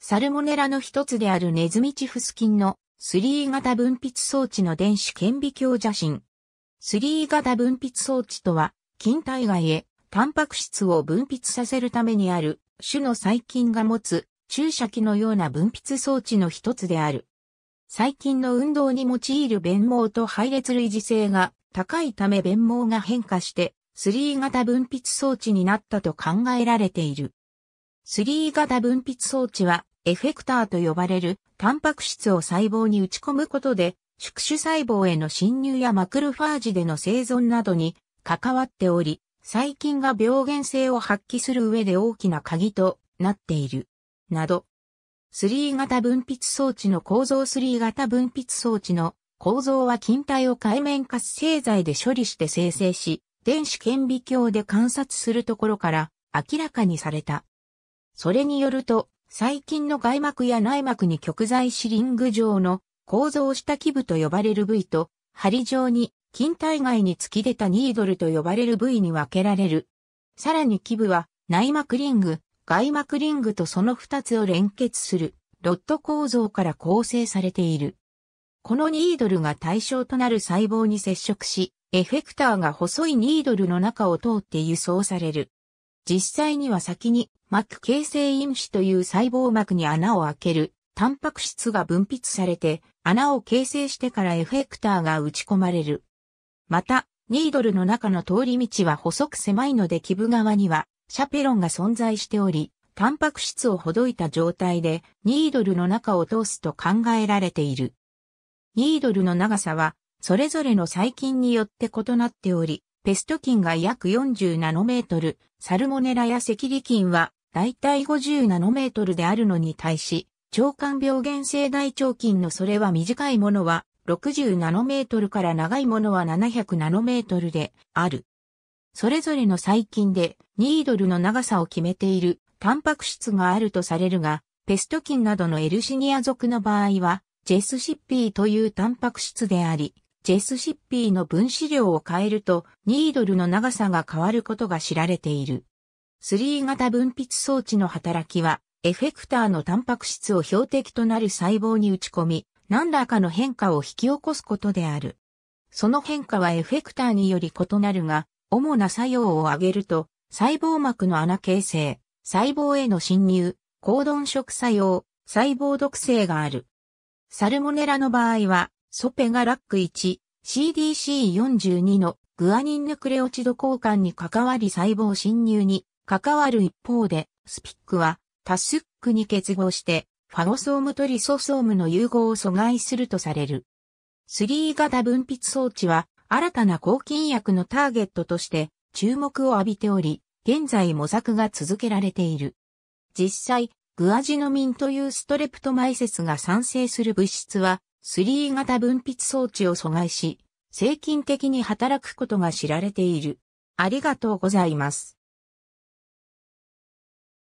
サルモネラの一つであるネズミチフス菌の 3E 型分泌装置の電子顕微鏡写真。3E 型分泌装置とは、菌体外へタンパク質を分泌させるためにある種の細菌が持つ注射器のような分泌装置の一つである。細菌の運動に用いる弁毛と配列類似性が高いため弁毛が変化して 3E 型分泌装置になったと考えられている。3型分泌装置は、エフェクターと呼ばれる、タンパク質を細胞に打ち込むことで、宿主細胞への侵入やマクロファージでの生存などに関わっており、細菌が病原性を発揮する上で大きな鍵となっている。など。3型分泌装置の構造3型分泌装置の構造は菌体を界面活性剤で処理して生成し、電子顕微鏡で観察するところから明らかにされた。それによると、細菌の外膜や内膜に極材シリング状の構造した基部と呼ばれる部位と、針状に筋体外に突き出たニードルと呼ばれる部位に分けられる。さらに基部は内膜リング、外膜リングとその二つを連結するロット構造から構成されている。このニードルが対象となる細胞に接触し、エフェクターが細いニードルの中を通って輸送される。実際には先に膜形成因子という細胞膜に穴を開ける、タンパク質が分泌されて、穴を形成してからエフェクターが打ち込まれる。また、ニードルの中の通り道は細く狭いので基部側にはシャペロンが存在しており、タンパク質をほどいた状態でニードルの中を通すと考えられている。ニードルの長さはそれぞれの細菌によって異なっており、ペスト菌が約40ナノメートル、サルモネラや赤痢菌は大体50ナノメートルであるのに対し、腸管病原性大腸菌のそれは短いものは60ナノメートルから長いものは700ナノメートルである。それぞれの細菌でニードルの長さを決めているタンパク質があるとされるが、ペスト菌などのエルシニア属の場合は、ジェスシッピーというタンパク質であり、ジェスシッピーの分子量を変えると、ニードルの長さが変わることが知られている。3型分泌装置の働きは、エフェクターのタンパク質を標的となる細胞に打ち込み、何らかの変化を引き起こすことである。その変化はエフェクターにより異なるが、主な作用を挙げると、細胞膜の穴形成、細胞への侵入、高鈍食作用、細胞毒性がある。サルモネラの場合は、ソペガラック1、CDC42 のグアニンヌクレオチド交換に関わり細胞侵入に関わる一方で、スピックはタスックに結合して、ファゴソームとリソソームの融合を阻害するとされる。3型分泌装置は、新たな抗菌薬のターゲットとして注目を浴びており、現在模索が続けられている。実際、グアジノミンというストレプトマイセスが産生する物質は、3型分泌装置を阻害し、精菌的に働くことが知られている。ありがとうございます。